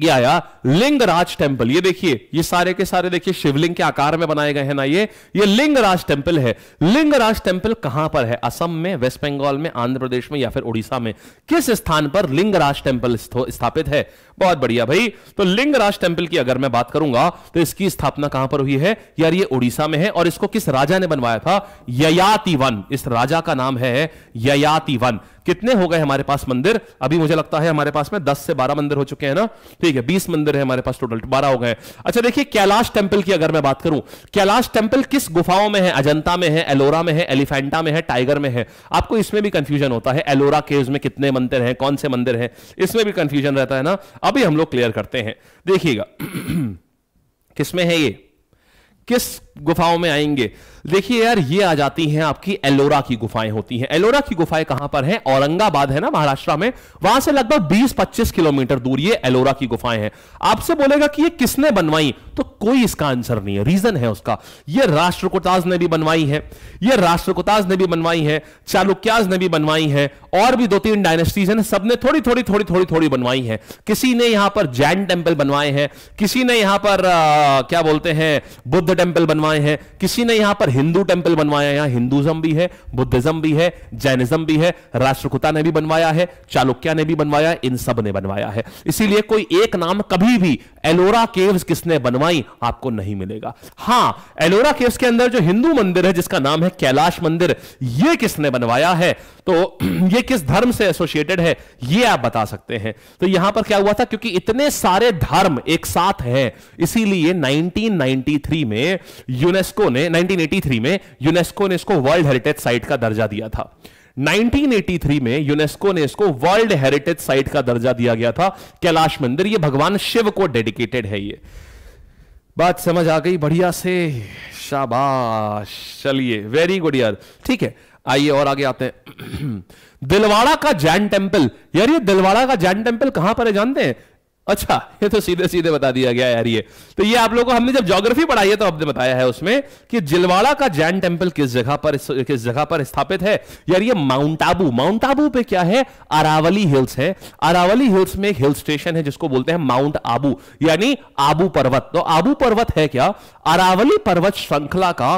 ये आया लिंगराज टेम्पल ये देखिए ये सारे के सारे देखिए शिवलिंग के आकार में बनाए गए हैं ना ये ये लिंगराज टेम्पल है लिंगराज टेम्पल कहां पर है असम में वेस्ट बंगाल में आंध्र प्रदेश में या फिर उड़ीसा में किस स्थान पर लिंगराज टेम्पल स्थापित है बहुत बढ़िया भाई तो लिंगराज टेम्पल की अगर मैं बात करूंगा तो इसकी स्थापना कहां पर हुई है यार ये उड़ीसा में है और इसको किस राजा ने बनवाया था ययाति वन इस राजा का नाम है ययाति वन कितने हो गए हमारे पास मंदिर अभी मुझे लगता है हमारे पास में 10 से 12 मंदिर हो चुके हैं ना ठीक है 20 मंदिर है हमारे पास टोटल 12 हो गए अच्छा देखिए कैलाश टेम्पल की अगर मैं बात करूं कैलाश टेम्पल किस गुफाओं में है अजंता में है एलोरा में है एलिफेंटा में है टाइगर में है आपको इसमें भी कंफ्यूजन होता है एलोरा केव में कितने मंदिर है कौन से मंदिर है इसमें भी कंफ्यूजन रहता है ना अभी हम लोग क्लियर करते हैं देखिएगा किसमें है ये किस गुफाओं में आएंगे देखिए यार ये आ जाती हैं आपकी एलोरा की गुफाएं होती हैं एलोरा की गुफाएं कहां पर हैं औरंगाबाद है ना महाराष्ट्र में वहां से लगभग 20-25 किलोमीटर दूर ये एलोरा की गुफाएं हैं आपसे बोलेगा कि ये किसने बनवाई तो कोई इसका आंसर नहीं है रीजन है उसका ये राष्ट्रकुताज ने भी बनवाई है ये राष्ट्रकुताज ने भी बनवाई है चालुक्याज ने भी बनवाई है और भी दो तीन डायनेस्टीज हैं सबने थोड़ी थोड़ी थोड़ी थोड़ी थोड़ी बनवाई है किसी ने यहां पर जैन टेम्पल बनवाए हैं किसी ने यहां पर क्या बोलते हैं बुद्ध टेम्पल बनवाए हैं किसी ने यहां पर पर हिंदू टेंपल बनवाया यहां हिंदुज्म भी है बुद्धिज्म भी है जैनिज्म भी है राष्ट्रकुता ने भी बनवाया है चालुक्या ने भी बनवाया इन सब ने बनवाया है इसीलिए कोई एक नाम कभी भी एलोरा केव्स किसने बनवाई आपको नहीं मिलेगा हां एलोरा केव्स के अंदर जो हिंदू मंदिर है जिसका नाम है कैलाश मंदिर यह किसने बनवाया है तो ये किस धर्म से एसोसिएटेड है ये आप बता सकते हैं तो यहां पर क्या हुआ था क्योंकि इतने सारे धर्म एक साथ हैं इसीलिए 1993 में यूनेस्को ने 1983 में यूनेस्को ने इसको वर्ल्ड हेरिटेज साइट का दर्जा दिया था 1983 में यूनेस्को ने इसको वर्ल्ड हेरिटेज साइट का दर्जा दिया गया था कैलाश मंदिर ये भगवान शिव को डेडिकेटेड है ये बात समझ आ गई बढ़िया से शाबाश चलिए वेरी गुड यार ठीक है आइए और आगे आते हैं दिलवाड़ा का जैन टेम्पल यार ये दिलवाड़ा का जैन टेम्पल कहां पर है जानते हैं अच्छा ये तो सीधे सीधे बता दिया गया यार ये तो ये आप लोगों को हमने जब ज्योग्राफी पढ़ाई है तो आपने बताया है उसमें कि जिलवाड़ा का जैन टेम्पल किस जगह पर किस जगह पर स्थापित है यार ये माउंट आबू माउंट आबू पे क्या है अरावली हिल्स है अरावली हिल्स में एक हिल स्टेशन है जिसको बोलते हैं माउंट आबू यानी आबू पर्वत तो आबू पर्वत है क्या अरावली पर्वत श्रृंखला का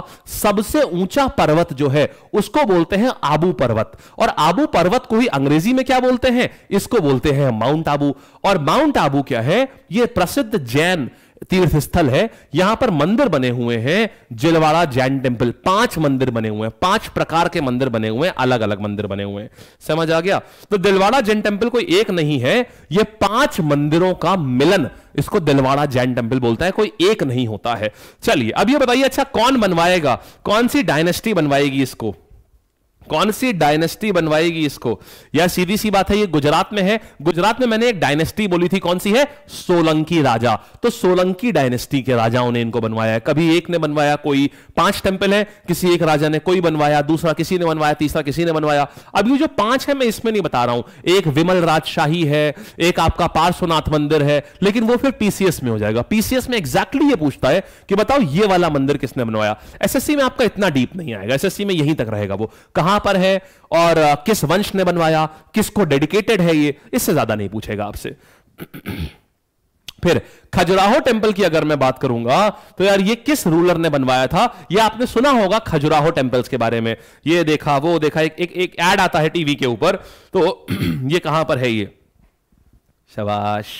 सबसे ऊंचा पर्वत जो है उसको बोलते हैं आबू पर्वत और आबू पर्वत को ही अंग्रेजी में क्या बोलते हैं इसको बोलते हैं माउंट आबू और माउंट आबू लागू क्या है यह प्रसिद्ध जैन तीर्थ स्थल है यहां पर मंदिर बने हुए हैं जिलवाड़ा जैन टेम्पल पांच मंदिर बने हुए हैं पांच प्रकार के मंदिर बने हुए हैं अलग अलग मंदिर बने हुए हैं समझ आ गया तो दिलवाड़ा जैन टेम्पल कोई एक नहीं है यह पांच मंदिरों का मिलन इसको दिलवाड़ा जैन टेम्पल बोलता है कोई एक नहीं होता है चलिए अब यह बताइए अच्छा कौन बनवाएगा कौन सी डायनेस्टी बनवाएगी इसको कौन सी डायनेस्टी बनवाएगी इसको यह सीधी सी बात है ये गुजरात में है गुजरात में मैंने एक डायनेस्टी बोली थी कौन सी है सोलंकी राजा तो सोलंकी डायनेस्टी के राजाओं ने इनको बनवाया है कभी एक ने बनवाया कोई पांच टेम्पल है किसी एक राजा ने कोई बनवाया दूसरा किसी ने बनवाया तीसरा किसी ने बनवाया अब ये जो पांच है मैं इसमें नहीं बता रहा हूं एक विमल राजशाही है एक आपका पार्श्वनाथ मंदिर है लेकिन वो फिर पीसीएस में हो जाएगा पीसीएस में एग्जैक्टली ये पूछता है कि बताओ ये वाला मंदिर किसने बनवाया एसएससी में आपका इतना डीप नहीं आएगा एसएससी में यहीं तक रहेगा वो कहां कहां पर है और किस वंश ने बनवाया किसको डेडिकेटेड है ये इससे ज्यादा नहीं पूछेगा आपसे फिर खजुराहो टेम्पल की अगर मैं बात करूंगा तो यार ये किस रूलर ने बनवाया था ये आपने सुना होगा खजुराहो टेंपल्स के बारे में ये देखा वो देखा एक एक, एक एड आता है टीवी के ऊपर तो ये कहां पर है ये शबाश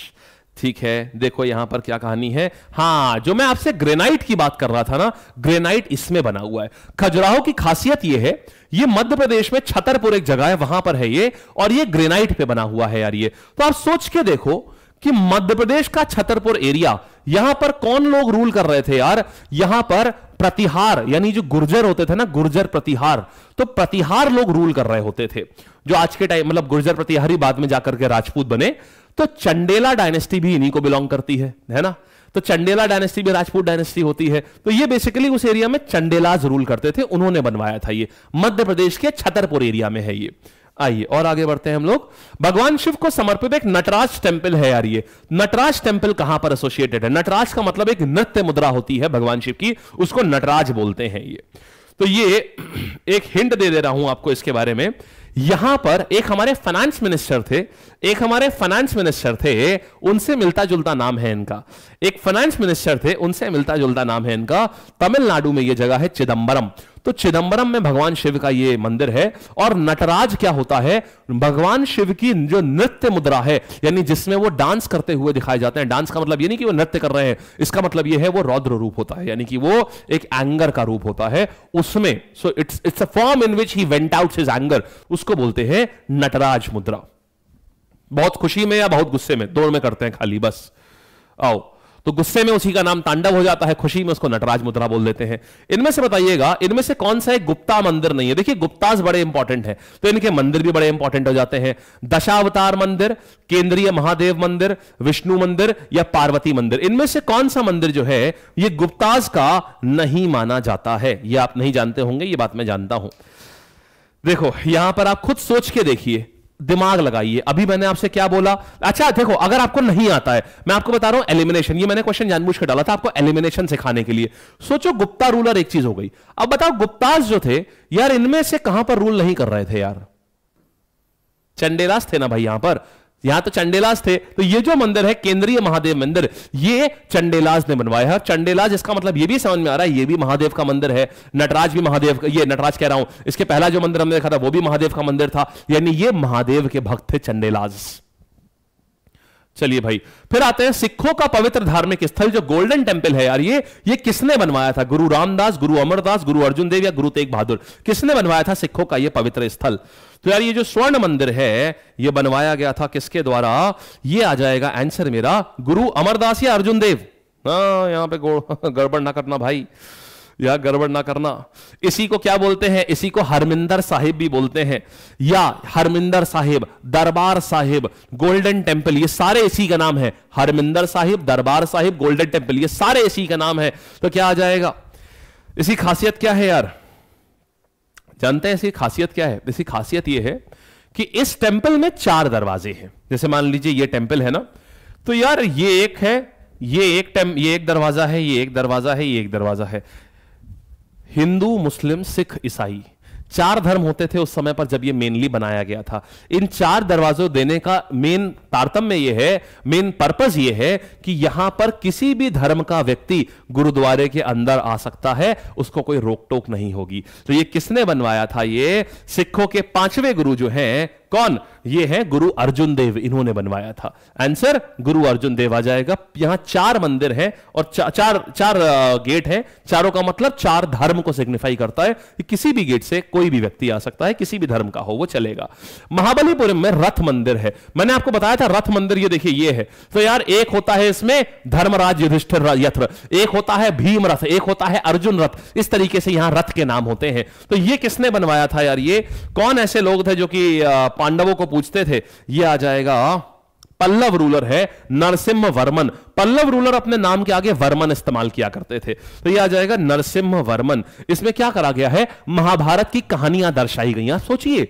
ठीक है देखो यहां पर क्या कहानी है हाँ जो मैं आपसे ग्रेनाइट की बात कर रहा था ना ग्रेनाइट इसमें बना हुआ है खजुराहो की खासियत यह है ये मध्य प्रदेश में छतरपुर एक जगह है वहां पर है ये और ये ग्रेनाइट पे बना हुआ है यार ये तो आप सोच के देखो कि मध्य प्रदेश का छतरपुर एरिया यहां पर कौन लोग रूल कर रहे थे यार यहां पर प्रतिहार यानी जो गुर्जर होते थे ना गुर्जर प्रतिहार तो प्रतिहार लोग रूल कर रहे होते थे जो आज के टाइम मतलब गुर्जर प्रतिहारी बाद में जाकर के राजपूत बने तो चंडेला डायनेस्टी भी इन्हीं को बिलोंग करती है है ना तो चंडेला डायनेस्टी भी राजपूत डायनेस्टी होती है तो ये बेसिकली उस एरिया में चंडेलाज रूल करते थे उन्होंने बनवाया था ये मध्य प्रदेश के छतरपुर एरिया में है ये आइए और आगे बढ़ते हैं हम लोग भगवान शिव को समर्पित एक नटराज टेम्पल है यार ये नटराज टेम्पल कहां पर एसोसिएटेड है नटराज का मतलब एक नृत्य मुद्रा होती है भगवान शिव की उसको नटराज बोलते हैं ये तो ये एक हिंट दे दे रहा हूं आपको इसके बारे में यहां पर एक हमारे फाइनेंस मिनिस्टर थे एक हमारे फाइनेंस मिनिस्टर थे उनसे मिलता जुलता नाम है इनका एक फाइनेंस मिनिस्टर थे उनसे मिलता जुलता नाम है इनका तमिलनाडु में यह जगह है चिदंबरम तो चिदंबरम में भगवान शिव का ये मंदिर है और नटराज क्या होता है भगवान शिव की जो नृत्य मुद्रा है यानी जिसमें वो डांस करते हुए दिखाए जाते हैं डांस का मतलब ये नहीं कि वो नृत्य कर रहे हैं इसका मतलब ये है वो रौद्र रूप होता है यानी कि वो एक एंगर का रूप होता है उसमें so it's it's a form in which he vent out his anger उसको बोलते हैं नटराज मुद्रा बहुत खुशी में या बहुत गुस्से में दोनों में करते हैं खाली बस आओ तो गुस्से में उसी का नाम तांडव हो जाता है खुशी में उसको नटराज मुद्रा बोल देते हैं इनमें से बताइएगा इनमें से कौन सा एक गुप्ता मंदिर नहीं है देखिए गुप्ताज बड़े इंपॉर्टेंट है तो इनके मंदिर भी बड़े इंपॉर्टेंट हो जाते हैं दशावतार मंदिर केंद्रीय महादेव मंदिर विष्णु मंदिर या पार्वती मंदिर इनमें से कौन सा मंदिर जो है ये गुप्ताज का नहीं माना जाता है यह आप नहीं जानते होंगे ये बात मैं जानता हूं देखो यहां पर आप खुद सोच के देखिए दिमाग लगाइए अभी मैंने आपसे क्या बोला अच्छा देखो अगर आपको नहीं आता है मैं आपको बता रहा हूं एलिमिनेशन ये मैंने क्वेश्चन जानबूझ कर डाला था आपको एलिमिनेशन सिखाने के लिए सोचो गुप्ता रूलर एक चीज हो गई अब बताओ गुप्ताज जो थे यार इनमें से कहां पर रूल नहीं कर रहे थे यार चंडेलास थे ना भाई यहां पर यहां तो चंडेलास थे तो ये जो मंदिर है केंद्रीय महादेव मंदिर ये चंडेलास ने बनवाया है चंडेलास इसका मतलब ये भी समझ में आ रहा है ये भी महादेव का मंदिर है नटराज भी महादेव का ये नटराज कह रहा हूं इसके पहला जो मंदिर हमने देखा था वो भी महादेव का मंदिर था यानी ये महादेव के भक्त थे चंडेलास चलिए भाई फिर आते हैं सिखों का पवित्र धार्मिक स्थल जो गोल्डन टेम्पल है यार ये ये किसने बनवाया था गुरु रामदास गुरु अमरदास गुरु अर्जुन देव या गुरु तेग बहादुर किसने बनवाया था सिखों का ये पवित्र स्थल तो यार ये जो स्वर्ण मंदिर है ये बनवाया गया था किसके द्वारा ये आ जाएगा आंसर मेरा गुरु अमरदास या अर्जुन देव हाँ यहां पे गड़बड़ ना करना भाई या गड़बड़ ना करना इसी को क्या बोलते हैं इसी को हरमिंदर साहिब भी बोलते हैं या हरमिंदर साहिब दरबार साहिब गोल्डन टेम्पल ये सारे इसी का नाम है हरमिंदर साहिब दरबार साहिब गोल्डन टेम्पल ये सारे इसी का नाम है तो क्या आ जाएगा इसी खासियत क्या है यार जानते हैं इसी खासियत क्या है इसी खासियत यह है कि इस टेम्पल में चार दरवाजे हैं जैसे मान लीजिए ये टेम्पल है ना तो यार ये एक है ये एक टेम ये एक दरवाजा है ये एक दरवाजा है ये एक दरवाजा है हिंदू मुस्लिम सिख ईसाई चार धर्म होते थे उस समय पर जब ये मेनली बनाया गया था इन चार दरवाजों देने का मेन तारतम्य यह है मेन पर्पज यह है कि यहां पर किसी भी धर्म का व्यक्ति गुरुद्वारे के अंदर आ सकता है उसको कोई रोक टोक नहीं होगी तो ये किसने बनवाया था ये सिखों के पांचवें गुरु जो हैं कौन ये है गुरु अर्जुन देव इन्होंने बनवाया था आंसर गुरु अर्जुन देव आ जाएगा यहां चार मंदिर है और चार चार गेट है चारों का मतलब चार धर्म को सिग्निफाई करता है कि किसी भी गेट से कोई भी व्यक्ति आ सकता है किसी भी धर्म का हो वो चलेगा महाबलीपुरम में रथ मंदिर है मैंने आपको बताया था रथ मंदिर ये देखिए ये है तो यार एक होता है इसमें धर्मराज युधिष्ठिर यत्र एक होता है भीम रथ एक होता है अर्जुन रथ इस तरीके से यहां रथ के नाम होते हैं तो ये किसने बनवाया था यार ये कौन ऐसे लोग थे जो कि पांडवों को पूछते थे ये आ जाएगा पल्लव रूलर है नरसिम्ह वर्मन पल्लव रूलर अपने नाम के आगे वर्मन इस्तेमाल किया करते थे तो यह आ जाएगा नरसिम्ह वर्मन इसमें क्या करा गया है महाभारत की कहानियां दर्शाई गई सोचिए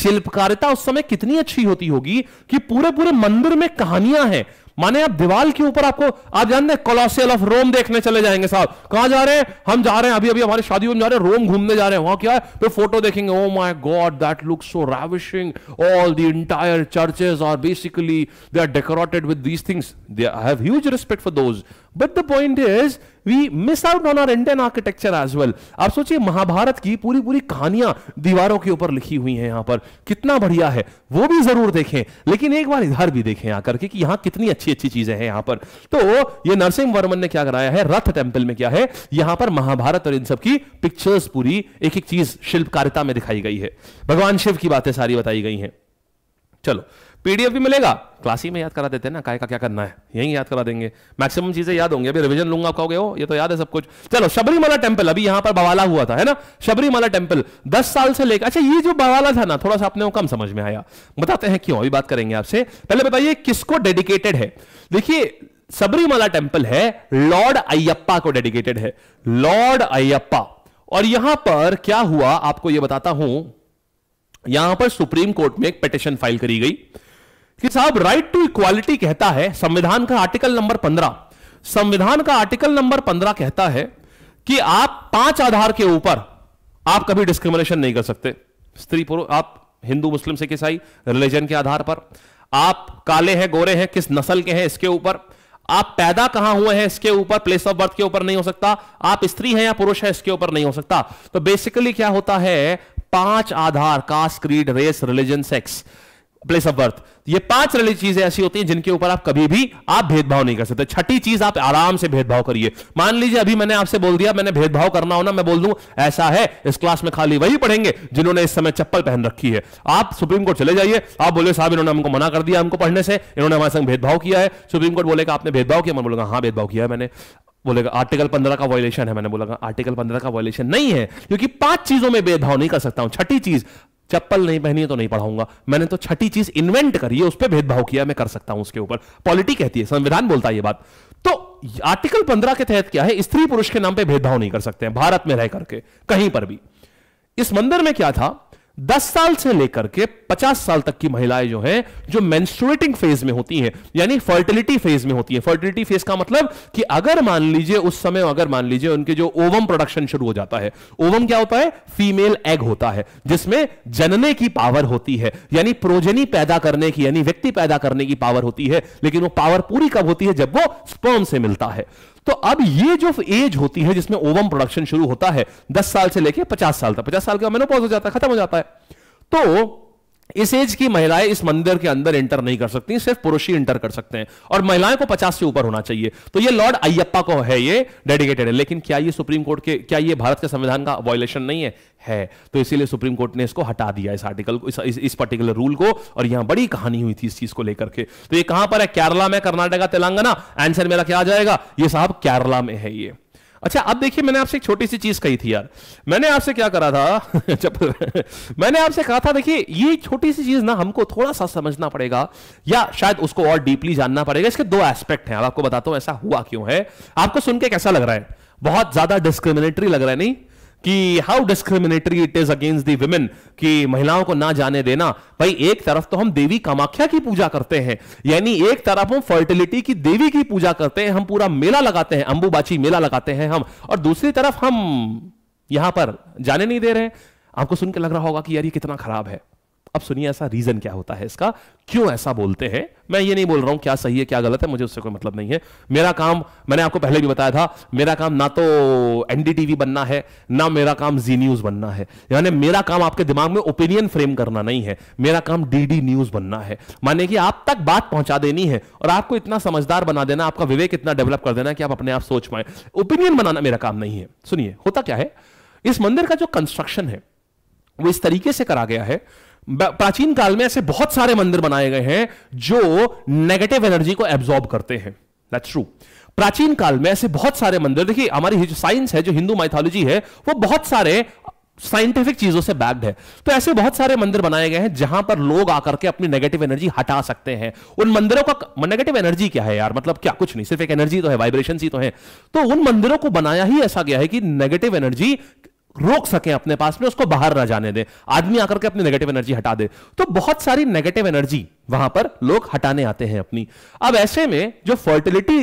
शिल्पकारिता उस समय कितनी अच्छी होती होगी कि पूरे पूरे मंदिर में कहानियां हैं माने आप दीवाल के ऊपर आपको आप जानते हैं कोलोसियल ऑफ रोम देखने चले जाएंगे साहब कहां जा रहे हैं हम जा रहे हैं अभी अभी हमारी शादी में जा रहे हैं रोम घूमने जा रहे हैं वहां क्या है फिर फोटो देखेंगे oh my god that looks so ravishing all the entire churches are basically they are decorated with these things they have huge respect for those but the point is we miss out on our Indian architecture as well आप सोचिए महाभारत की पूरी पूरी कहानियां दीवारों के ऊपर लिखी हुई हैं यहां पर कितना बढ़िया है वो भी जरूर देखें लेकिन एक बार इधर भी देखें आकर के कि यहां कितनी अच्छी अच्छी चीजें हैं यहां पर तो ये नरसिंह वर्मन ने क्या कराया है रथ टेम्पल में क्या है यहां पर महाभारत और इन सब की पिक्चर्स पूरी एक एक चीज शिल्पकारिता में दिखाई गई है भगवान शिव की बातें सारी बताई गई हैं चलो पीडीएफ भी मिलेगा क्लास ही में याद करा देते हैं ना काय का क्या करना है यही याद करा देंगे मैक्सिमम चीजें याद होंगी अभी रिविजन लूंगा कहोगे हो ये तो याद है सब कुछ चलो शबरीमला टेम्पल अभी यहां पर बवाला हुआ था है ना शबरीमला टेम्पल दस साल से लेकर अच्छा ये जो बवाला था ना थोड़ा सा अपने को कम समझ में आया बताते हैं क्यों अभी बात करेंगे आपसे पहले बताइए किसको डेडिकेटेड है देखिए सबरीमला टेम्पल है लॉर्ड अयप्पा को डेडिकेटेड है लॉर्ड अयप्पा और यहां पर क्या हुआ आपको यह बताता हूं यहां पर सुप्रीम कोर्ट में एक पिटिशन फाइल करी गई कि साहब राइट टू इक्वालिटी कहता है संविधान का आर्टिकल नंबर पंद्रह संविधान का आर्टिकल नंबर पंद्रह कहता है कि आप पांच आधार के ऊपर आप कभी डिस्क्रिमिनेशन नहीं कर सकते स्त्री पुरुष आप हिंदू मुस्लिम सिख ईसाई रिलीजन के आधार पर आप काले हैं गोरे हैं किस नस्ल के हैं इसके ऊपर आप पैदा कहां हुए हैं इसके ऊपर प्लेस ऑफ बर्थ के ऊपर नहीं हो सकता आप स्त्री हैं या पुरुष है इसके ऊपर नहीं हो सकता तो बेसिकली क्या होता है पांच आधार caste creed race religion sex place of birth ये पांच रिलीज चीजें ऐसी होती हैं जिनके ऊपर आप कभी भी आप भेदभाव नहीं कर सकते छठी चीज आप आराम से भेदभाव करिए मान लीजिए अभी मैंने आपसे बोल दिया मैंने भेदभाव करना हो ना मैं बोल दूं ऐसा है इस क्लास में खाली वही पढ़ेंगे जिन्होंने इस समय चप्पल पहन रखी है आप सुप्रीम कोर्ट चले जाइए आप बोले साहब इन्होंने हमको मना कर दिया हमको पढ़ने से इन्होंने हमारे संग भेदभाव किया है सुप्रीम कोर्ट बोलेगा आपने भेदभाव किया मैं बोलूंगा हाँ भेदभाव किया है मैंने बोलेगा आर्टिकल पंद्रह का वायलेशन है मैंने बोला आर्टिकल पंद्रह का वायलेशन नहीं है क्योंकि पांच चीजों में भेदभाव नहीं कर सकता हूं छठी चीज चप्पल नहीं पहनी है तो नहीं पढ़ाऊंगा मैंने तो छठी चीज इन्वेंट करी है उस पर भेदभाव किया मैं कर सकता हूं उसके ऊपर पॉलिटी कहती है संविधान बोलता है ये बात तो आर्टिकल पंद्रह के तहत क्या है स्त्री पुरुष के नाम पर भेदभाव नहीं कर सकते हैं भारत में रह करके कहीं पर भी इस मंदिर में क्या था दस साल से लेकर के पचास साल तक की महिलाएं जो हैं जो मेंस्ट्रुएटिंग फेज में होती हैं यानी फर्टिलिटी फेज में होती है फर्टिलिटी फेज का मतलब कि अगर मान लीजिए उस समय अगर मान लीजिए उनके जो ओवम प्रोडक्शन शुरू हो जाता है ओवम क्या होता है फीमेल एग होता है जिसमें जनने की पावर होती है यानी प्रोजेनी पैदा करने की यानी व्यक्ति पैदा करने की पावर होती है लेकिन वो पावर पूरी कब होती है जब वो स्पर्म से मिलता है तो अब ये जो एज होती है जिसमें ओवम प्रोडक्शन शुरू होता है दस साल से लेकर पचास साल तक पचास साल का मेनोपॉज हो जाता है खत्म हो जाता है तो इस एज की महिलाएं इस मंदिर के अंदर एंटर नहीं कर सकती सिर्फ पुरुष ही एंटर कर सकते हैं और महिलाएं को 50 से ऊपर होना चाहिए तो ये लॉर्ड अयप्पा को है ये डेडिकेटेड है लेकिन क्या ये सुप्रीम कोर्ट के क्या ये भारत के संविधान का वॉयलेशन नहीं है है तो इसीलिए सुप्रीम कोर्ट ने इसको हटा दिया इस आर्टिकल को इस, इस, इस पर्टिकुलर रूल को और यहां बड़ी कहानी हुई थी इस चीज को लेकर के तो ये कहां पर है केरला में कर्नाटका तेलंगाना आंसर मेरा क्या आ जाएगा ये साहब केरला में है ये अच्छा अब देखिए मैंने आपसे एक छोटी सी चीज कही थी यार मैंने आपसे क्या करा था चप्पल मैंने आपसे कहा था देखिए ये छोटी सी चीज ना हमको थोड़ा सा समझना पड़ेगा या शायद उसको और डीपली जानना पड़ेगा इसके दो एस्पेक्ट हैं अब आपको बताता हूं ऐसा हुआ क्यों है आपको सुन के कैसा लग रहा है बहुत ज्यादा डिस्क्रिमिनेटरी लग रहा है नहीं कि how discriminatory it is against the women कि महिलाओं को ना जाने देना भाई एक तरफ तो हम देवी कामाख्या की पूजा करते हैं यानी एक तरफ हम फर्टिलिटी की देवी की पूजा करते हैं हम पूरा मेला लगाते हैं अंबुबाची मेला लगाते हैं हम और दूसरी तरफ हम यहां पर जाने नहीं दे रहे आपको सुनकर लग रहा होगा कि यार ये कितना खराब है अब सुनिए ऐसा रीजन क्या होता है इसका क्यों ऐसा बोलते हैं मैं ये नहीं बोल रहा हूं क्या सही है क्या गलत है मुझे उससे कोई मतलब नहीं है मेरा काम मैंने आपको पहले भी बताया था मेरा काम ना तो एनडीटीवी बनना है ना मेरा काम जी न्यूज बनना है यानी मेरा काम आपके दिमाग में ओपिनियन फ्रेम करना नहीं है मेरा काम डीडी न्यूज बनना है माने कि आप तक बात पहुंचा देनी है और आपको इतना समझदार बना देना आपका विवेक इतना डेवलप कर देना कि आप अपने आप सोच पाए ओपिनियन बनाना मेरा काम नहीं है सुनिए होता क्या है इस मंदिर का जो कंस्ट्रक्शन है वो इस तरीके से करा गया है प्राचीन काल में ऐसे बहुत सारे मंदिर बनाए गए हैं जो नेगेटिव एनर्जी को एब्जॉर्ब करते हैं दैट्स ट्रू प्राचीन काल में ऐसे बहुत सारे मंदिर देखिए हमारी जो साइंस है जो हिंदू माइथोलॉजी है वो बहुत सारे साइंटिफिक चीजों से बैग्ड है तो ऐसे बहुत सारे मंदिर बनाए गए हैं जहां पर लोग आकर के अपनी नेगेटिव एनर्जी हटा सकते हैं उन मंदिरों का नेगेटिव एनर्जी क्या है यार मतलब क्या कुछ नहीं सिर्फ एक एनर्जी तो है वाइब्रेशन ही तो है तो उन मंदिरों को बनाया ही ऐसा गया है कि नेगेटिव एनर्जी रोक सके अपने पास में उसको बाहर ना जाने दे आदमी आकर के अपनी नेगेटिव एनर्जी हटा दे तो बहुत सारी नेगेटिव एनर्जी वहां पर लोग हटाने आते हैं अपनी अब ऐसे में जो फर्टिलिटी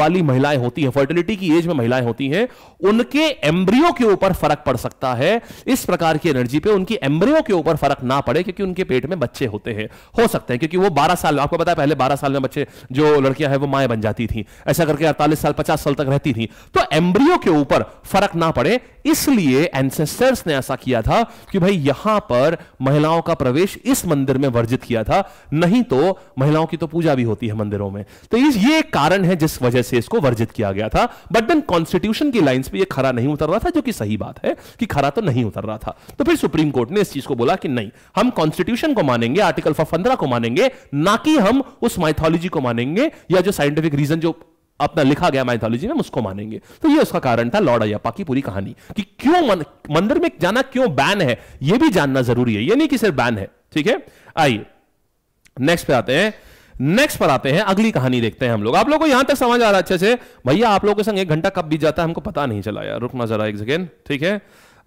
वाली महिलाएं होती हैं फर्टिलिटी की एज में महिलाएं होती हैं उनके एम्ब्रियो के ऊपर फर्क पड़ सकता है इस प्रकार की एनर्जी पे उनकी एम्ब्रियो के ऊपर फर्क ना पड़े क्योंकि उनके पेट में बच्चे होते हैं हो सकते हैं क्योंकि वो बारह साल आपको पता है पहले बारह साल में बच्चे जो लड़कियां हैं वो माएं बन जाती थी ऐसा करके अड़तालीस साल पचास साल तक रहती थी तो एम्ब्रियो के ऊपर फर्क ना पड़े इसलिए एंसेस्टर्स ने ऐसा किया था कि भाई यहां पर महिलाओं का प्रवेश इस मंदिर में वर्जित किया था नहीं तो महिलाओं की तो पूजा भी होती है मंदिरों में तो ये कारण है जिस वजह से इसको वर्जित किया गया था बट देन कॉन्स्टिट्यूशन की लाइन पे ये खरा नहीं उतर रहा था जो कि सही बात है कि खरा तो नहीं उतर रहा था तो फिर सुप्रीम कोर्ट ने इस चीज को बोला कि नहीं हम कॉन्स्टिट्यूशन को मानेंगे आर्टिकल पंद्रह को मानेंगे ना कि हम उस माइथोलॉजी को मानेंगे या जो साइंटिफिक रीजन जो अपना लिखा गया माइथोलॉजी में उसको मानेंगे तो ये उसका कारण था लॉर्ड अयप्पा की पूरी कहानी कि क्यों मन, मंदिर में जाना क्यों बैन है ये भी जानना जरूरी है ये नहीं कि सिर्फ बैन है ठीक है आइए नेक्स्ट पे आते हैं नेक्स्ट पर आते हैं अगली कहानी देखते हैं हम लोग आप लोगों को यहां तक समझ आ रहा है अच्छे से भैया आप लोगों के संग एक घंटा कब बीत जाता है हमको पता नहीं चला यार रुकना जरा एक सेकेंड ठीक है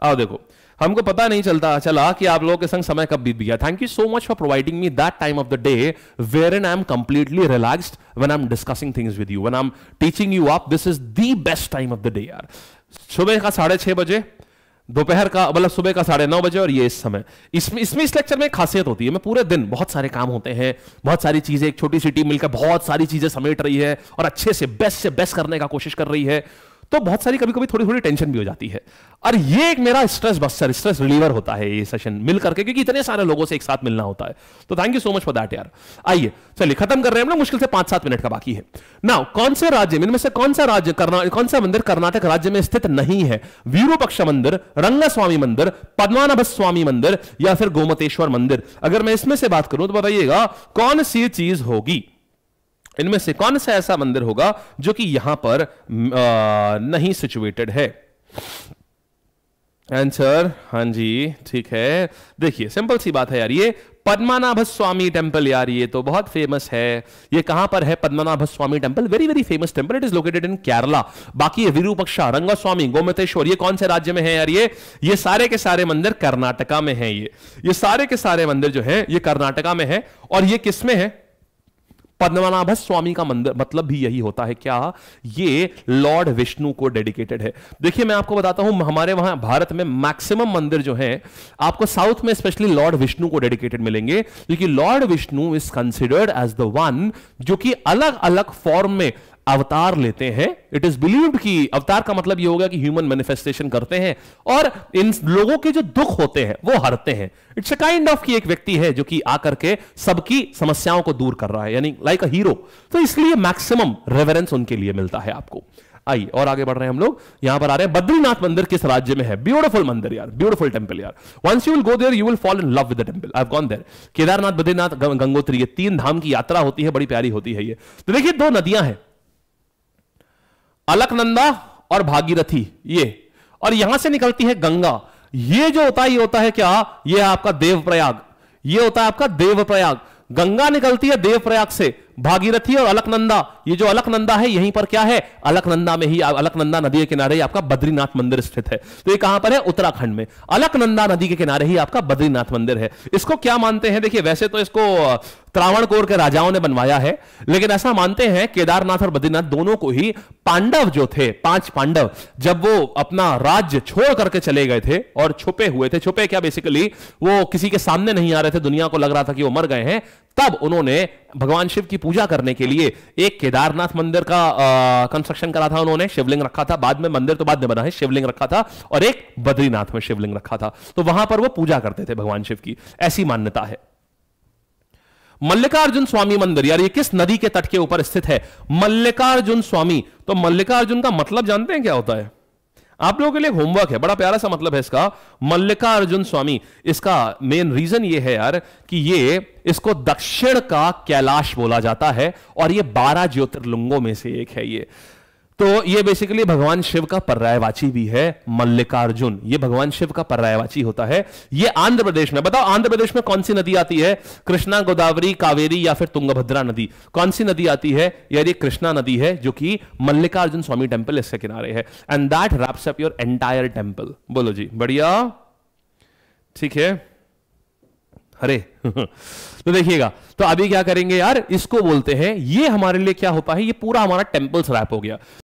आओ देखो हमको पता नहीं चलता चला कि आप लोगों के संग समय कब बीत गया thank you so much for providing me that time of the day where an I am completely relaxed when I am discussing things with you when I am teaching you up this is the best time of the day यार सुबह का साढ़े छह बजे दोपहर का मतलब सुबह का साढ़े नौ बजे और ये इस समय इसमें इसमें इस लेक्चर में खासियत होती है मैं पूरे दिन बहुत सारे काम होते हैं बहुत सारी चीजें एक छोटी सी टीम मिलकर बहुत सारी चीजें समेट रही है और अच्छे से बेस्ट से बेस्ट करने का कोशिश कर रही है तो बहुत सारी कभी कभी थोड़ी थोड़ी टेंशन भी हो जाती है और ये एक मेरा स्ट्रेस बस्टर स्ट्रेस रिलीवर होता है ये सेशन मिल करके क्योंकि इतने सारे लोगों से एक साथ मिलना होता है तो thank you so much for that यार आइए चलिए खत्म कर रहे हैं हम लोग मुश्किल से पांच सात मिनट का बाकी है ना कौन से राज्य इनमें से कौन सा राज्य करना कौन सा मंदिर कर्नाटक राज्य में स्थित नहीं है वीरूपक्ष मंदिर रंगस्वामी मंदिर पद्मानभ स्वामी मंदिर या फिर गोमतेश्वर मंदिर अगर मैं इसमें से बात करूं तो बताइएगा कौन सी चीज होगी इनमें से कौन सा ऐसा मंदिर होगा जो कि यहां पर नहीं सिचुएटेड है आंसर हाँ जी ठीक है देखिए सिंपल सी बात है यार ये पद्मनाभ स्वामी टेम्पल यार ये तो बहुत फेमस है ये कहां पर है Padmanabha Swamy temple very very famous temple it is located in Kerala बाकी ये विरूपक्षा रंगा स्वामी गोमतेश्वर ये कौन से राज्य में है यार ये ये सारे के सारे मंदिर कर्नाटका में है ये ये सारे के सारे मंदिर जो है ये कर्नाटका में है और ये किसमें है पद्मनाभ स्वामी का मंदिर मतलब भी यही होता है क्या ये लॉर्ड विष्णु को डेडिकेटेड है देखिए मैं आपको बताता हूं हमारे वहां भारत में मैक्सिमम मंदिर जो है आपको साउथ में स्पेशली लॉर्ड विष्णु को डेडिकेटेड मिलेंगे क्योंकि lord Vishnu is considered as the one जो कि अलग अलग फॉर्म में अवतार लेते हैं इट इज बिलीव्ड कि अवतार का मतलब यह होगा कि ह्यूमन मैनिफेस्टेशन करते हैं और इन लोगों के जो दुख होते हैं वो हरते हैं इट्स अ काइंड ऑफ की एक व्यक्ति है जो कि आकर के सबकी समस्याओं को दूर कर रहा है यानी लाइक अ हीरो तो इसलिए मैक्सिमम रेवरेंस उनके लिए मिलता है आपको आई और आगे बढ़ रहे हैं हम लोग यहां पर आ रहे हैं बद्रीनाथ मंदिर किस राज्य में है ब्यूटीफुल मंदिर यार ब्यूटीफुल टेंपल यार once you will go there you will fall in love with the temple I have gone there Kedarnath Badrinath Gangotri ये तीन धाम की यात्रा होती है बड़ी प्यारी होती है ये तो देखिए दो नदियां हैं अलकनंदा और भागीरथी ये और यहां से निकलती है गंगा ये जो होता है ये होता है क्या ये है आपका देवप्रयाग ये होता है आपका देवप्रयाग गंगा निकलती है देवप्रयाग से भागीरथी और अलकनंदा ये जो अलकनंदा है यहीं पर क्या है अलकनंदा में ही अलकनंदा नदी के किनारे ही आपका बद्रीनाथ मंदिर स्थित है तो ये कहां पर है उत्तराखंड में अलकनंदा नदी के किनारे ही आपका बद्रीनाथ मंदिर है इसको क्या मानते हैं देखिए वैसे तो इसको त्रावणकोर के राजाओं ने बनवाया है लेकिन ऐसा मानते हैं केदारनाथ और बद्रीनाथ दोनों को ही पांडव जो थे पांच पांडव जब वो अपना राज्य छोड़ करके चले गए थे और छुपे हुए थे छुपे क्या बेसिकली वो किसी के सामने नहीं आ रहे थे दुनिया को लग रहा था कि वो मर गए हैं तब उन्होंने भगवान शिव की पूजा करने के लिए एक केदारनाथ मंदिर का कंस्ट्रक्शन करा था उन्होंने शिवलिंग रखा था बाद में मंदिर तो बाद में बना है शिवलिंग रखा था और एक बद्रीनाथ में शिवलिंग रखा था तो वहां पर वो पूजा करते थे भगवान शिव की ऐसी मान्यता है मल्लिकार्जुन स्वामी मंदिर यार ये किस नदी के तट के ऊपर स्थित है मल्लिकार्जुन स्वामी तो मल्लिकार्जुन का मतलब जानते हैं क्या होता है आप लोगों के लिए होमवर्क है बड़ा प्यारा सा मतलब है इसका मल्लिका अर्जुन स्वामी इसका मेन रीजन ये है यार कि ये इसको दक्षिण का कैलाश बोला जाता है और ये बारह ज्योतिर्लिंगों में से एक है ये तो ये बेसिकली भगवान शिव का पर्यायवाची भी है मल्लिकार्जुन ये भगवान शिव का पर्यायवाची होता है ये आंध्र प्रदेश में बताओ आंध्र प्रदेश में कौन सी नदी आती है कृष्णा गोदावरी कावेरी या फिर तुंगभद्रा नदी कौन सी नदी आती है यार ये कृष्णा नदी है जो कि मल्लिकार्जुन स्वामी टेम्पल इसके किनारे है and that wraps up your entire temple बोलो जी बढ़िया ठीक है अरे तो देखिएगा तो अभी क्या करेंगे यार इसको बोलते हैं ये हमारे लिए क्या होता है ये पूरा हमारा टेम्पल रैप हो गया